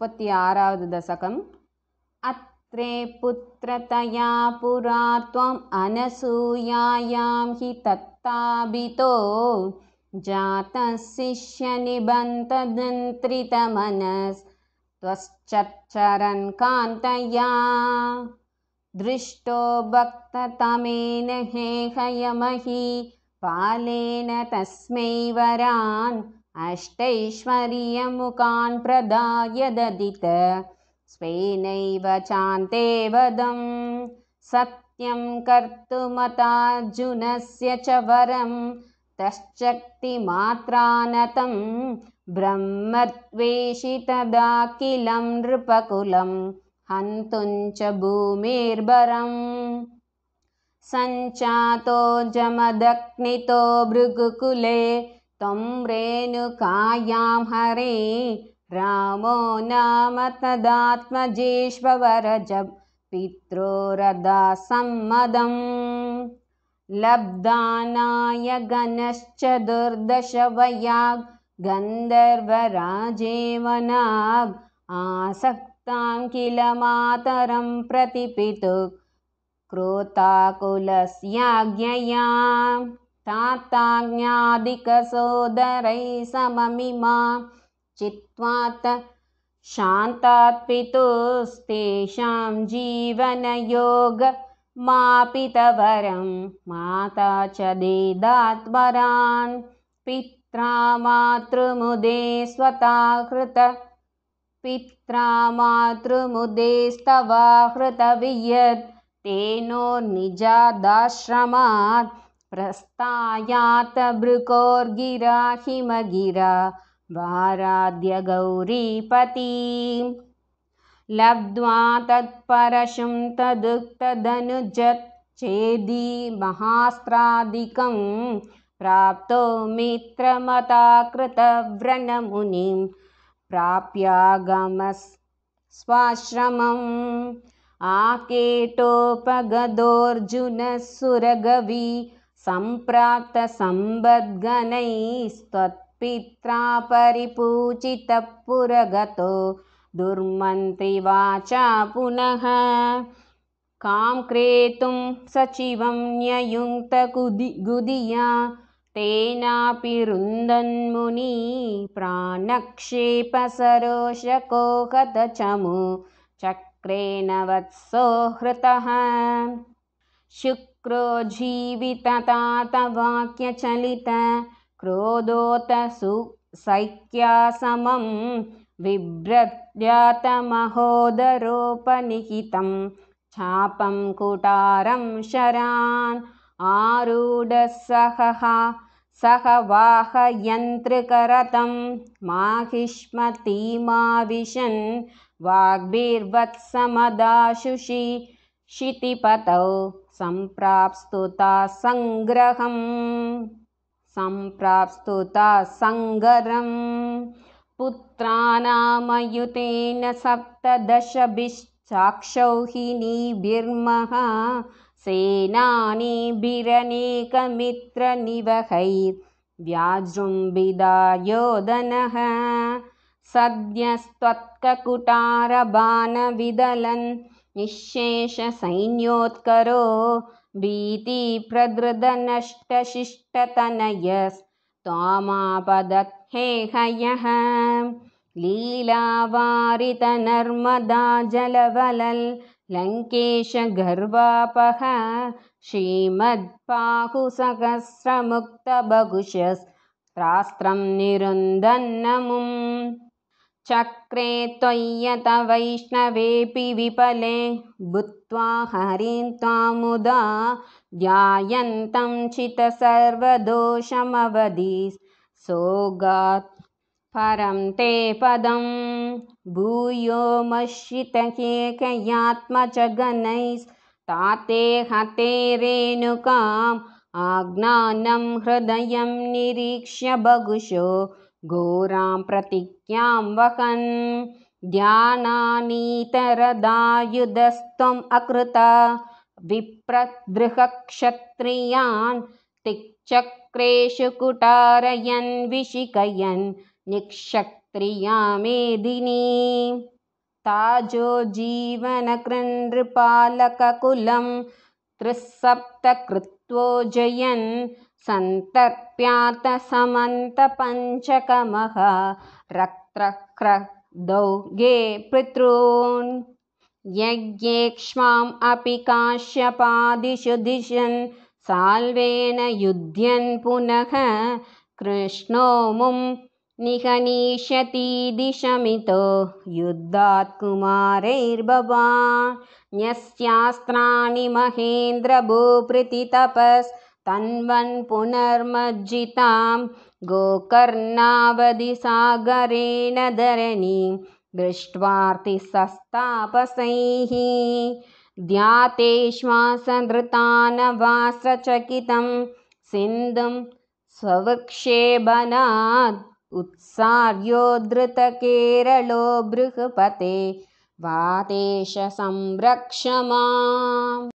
उपत्या दशकम् अत्रे पुत्रतया पुरा त्वम् अनसूयायां हि तत्ताभितो जातः कान्तया दृष्टो भक्ततमेन हेहयमहि पालेन तस्मै वरान् अष्टैश्वर्यमुखान् प्रदाय ददित स्वेनैव चान्ते वदं सत्यं कर्तुमतार्जुनस्य च वरं तश्चक्तिमात्रानतं ब्रह्मत्वेषि तदा किलं नृपकुलं हन्तुञ्च भूमिर्भरम् सञ्चातो जमदग्नितो भृगुकुले त्वं रेणुकायां हरे रामो नाम तदात्मजेष्वरज पित्रो रदा संमदं गणश्च दुर्दशवया गन्धर्वराजेवनाग् आसक्तां किल मातरं प्रतिपितु क्रोताकुलस्याज्ञया ज्ञादिकसोदरै सममिमा चित्वात् शान्तात् जीवनयोग मापितवरं माता च देदात् पित्रा मातृमुदे स्वता हृत पित्रा मातृमुदे स्तवा तेनो निजादाश्रमात् प्रस्थायात भृकोर्गिराहिमगिरा भाराद्यगौरीपतीं लब्ध्वा तत्परशुं तद् चेदी महास्त्रादिकं प्राप्तो मित्रमता कृतव्रणमुनिं आकेटोपगदोऽर्जुनः सुरगवी सम्प्राप्तसम्बद्गणैस्त्वत्पित्रा परिपूजित पुरगतो दुर्मन्त्रिवाचा पुनः कां क्रेतुं सचिवं न्ययुङ्क्तकुदि तेनापि रुन्दन्मुनी कथचमु चक्रेण वत्सो हृतः शुक्रो क्रोधोत जीवितता जीविततातवाक्यचलितक्रोधोतसुसैक्यासमं बिभ्रद्यातमहोदरूपनिहितं चापं कुटारं शरान् आरुढस्सहः सह वाहयन्त्रकरतं माहिष्मतीमाविशन् वाग्भिर्वत्समदाशुषि क्षितिपतौ सम्प्राप्स्तुता सङ्ग्रहं सम्प्राप्स्तुता सङ्गरं पुत्राणामयुतेन सप्तदशभिश्चाक्षौहिणीभिर्मः सेनानीभिरनेकमित्रनिवहैर् व्याजृम्बिदायोदनः निःशेषसैन्योत्करो भीतिप्रदृदनष्टशिष्टतनयस्त्वामापदेहयः लीलावारितनर्मदा जलवलङ्केशगर्वापः श्रीमद्पाहुसहस्रमुक्तबगुशस् रास्त्रं निरुन्धन्नमु चक्रे त्वय्यत वैष्णवेऽपि विपले भूत्वा हरिं त्वामुदा ज्ञायन्तं सर्वदोषमवधि सोगात् परं ते पदं भूयो मश्रितकेकयात्मजगनैस्ताते हते रेणुकाम् आज्ञानं हृदयं निरीक्ष्य बगुशो घोरां प्रतिज्ञां वहन् ध्यानानीतरदायुधस्त्वमकृता विप्रदृहक्षत्रियान् तिक्चक्रेषु कुटारयन् विशिकयन् निक्षत्रिया मेदिनी ताजो जीवनकृन्दृपालकुलं त्रिसप्तकृत्वो जयन् सन्तर्प्यातसमन्तपञ्चकमः गे पितॄन् यज्ञेक्ष्माम् अपि काश्यपादिषु दिशन् साल्वेन युध्यन् पुनः मुं निहनिष्यति दिशमितो युद्धात् कुमारैर्भवा न्यस्यास्त्राणि महेन्द्रभूप्रीतितपस् तपस् तन्वन् पुनर्मज्जितां गोकर्णावधिसागरेण धरणी दृष्ट्वार्तिसस्तापसैः ध्यातेश्वासधृता न सिन्धुं उत्सार्योद्धृतकेरलो बृहपते